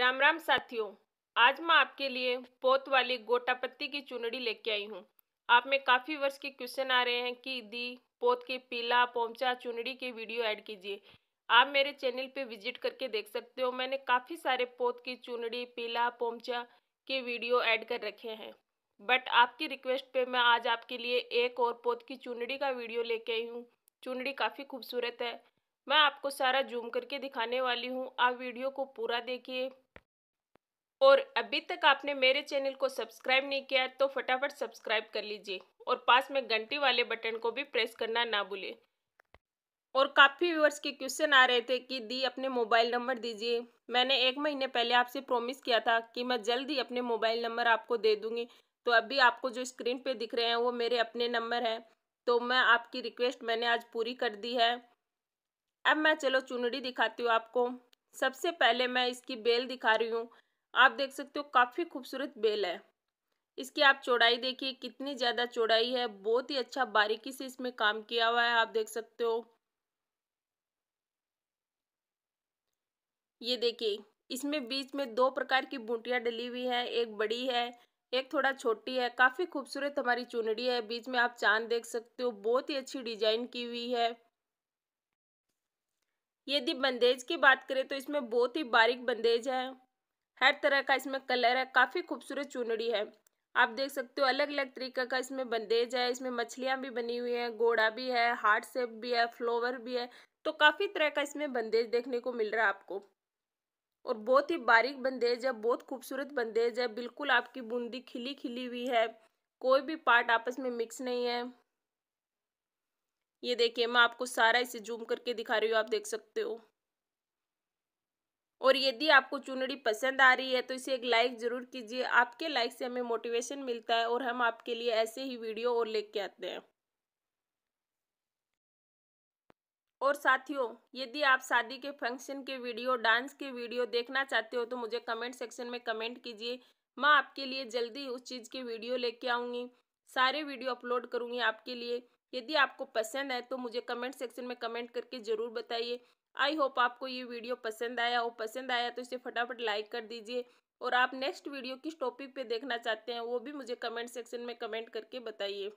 राम राम साथियों आज मैं आपके लिए पोत वाली गोटा पत्ती की चुनड़ी लेके आई हूँ आप में काफ़ी वर्ष के क्वेश्चन आ रहे हैं कि दी पोत के पीला पोमचा चुनड़ी के वीडियो ऐड कीजिए आप मेरे चैनल पे विजिट करके देख सकते हो मैंने काफ़ी सारे पोत की चुनड़ी पीला पोमचा के वीडियो ऐड कर रखे हैं बट आपकी रिक्वेस्ट पे मैं आज आपके लिए एक और पोत की चुनड़ी का वीडियो लेके आई हूँ चुनड़ी काफ़ी खूबसूरत है मैं आपको सारा जूम करके दिखाने वाली हूँ आप वीडियो को पूरा देखिए और अभी तक आपने मेरे चैनल को सब्सक्राइब नहीं किया तो फटाफट सब्सक्राइब कर लीजिए और पास में घंटी वाले बटन को भी प्रेस करना ना भूलें और काफ़ी व्यूअर्स के क्वेश्चन आ रहे थे कि दी अपने मोबाइल नंबर दीजिए मैंने एक महीने पहले आपसे प्रॉमिस किया था कि मैं जल्द ही अपने मोबाइल नंबर आपको दे दूँगी तो अभी आपको जो स्क्रीन पे दिख रहे हैं वो मेरे अपने नंबर हैं तो मैं आपकी रिक्वेस्ट मैंने आज पूरी कर दी है अब मैं चलो चुनड़ी दिखाती हूँ आपको सबसे पहले मैं इसकी बेल दिखा रही हूँ आप देख सकते हो काफ़ी खूबसूरत बेल है इसकी आप चौड़ाई देखिए कितनी ज़्यादा चौड़ाई है बहुत ही अच्छा बारीकी से इसमें काम किया हुआ है आप देख सकते हो ये देखिए इसमें बीच में दो प्रकार की बूटियाँ डली हुई हैं एक बड़ी है एक थोड़ा छोटी है काफ़ी खूबसूरत हमारी चुनड़ी है बीच में आप चांद देख सकते हो बहुत ही अच्छी डिजाइन की हुई है यदि बंदेज की बात करें तो इसमें बहुत ही बारीक बंदेज है हर तरह का इसमें कलर है काफ़ी खूबसूरत चुनरी है आप देख सकते हो अलग अलग तरीके का इसमें बंदेज है इसमें मछलियाँ भी बनी हुई हैं घोड़ा भी है हार्ट सेप भी है फ्लोवर भी है तो काफ़ी तरह का इसमें बंदेज देखने को मिल रहा है आपको और बहुत ही बारीक बंदेज है बहुत खूबसूरत बंदेज है बिल्कुल आपकी बूंदी खिली खिली हुई है कोई भी पार्ट आपस में मिक्स नहीं है ये देखिए मैं आपको सारा इसे जूम करके दिखा रही हूँ आप देख सकते हो और यदि आपको चुनरी पसंद आ रही है तो इसे एक लाइक ज़रूर कीजिए आपके लाइक से हमें मोटिवेशन मिलता है और हम आपके लिए ऐसे ही वीडियो और लेके आते हैं और साथियों यदि आप शादी के फंक्शन के वीडियो डांस के वीडियो देखना चाहते हो तो मुझे कमेंट सेक्शन में कमेंट कीजिए मैं आपके लिए जल्दी उस चीज़ के वीडियो लेके आऊँगी सारे वीडियो अपलोड करूँगी आपके लिए यदि आपको पसंद है तो मुझे कमेंट सेक्शन में कमेंट करके ज़रूर बताइए आई होप आपको ये वीडियो पसंद आया और पसंद आया तो इसे फटाफट लाइक कर दीजिए और आप नेक्स्ट वीडियो किस टॉपिक पे देखना चाहते हैं वो भी मुझे कमेंट सेक्शन में कमेंट करके बताइए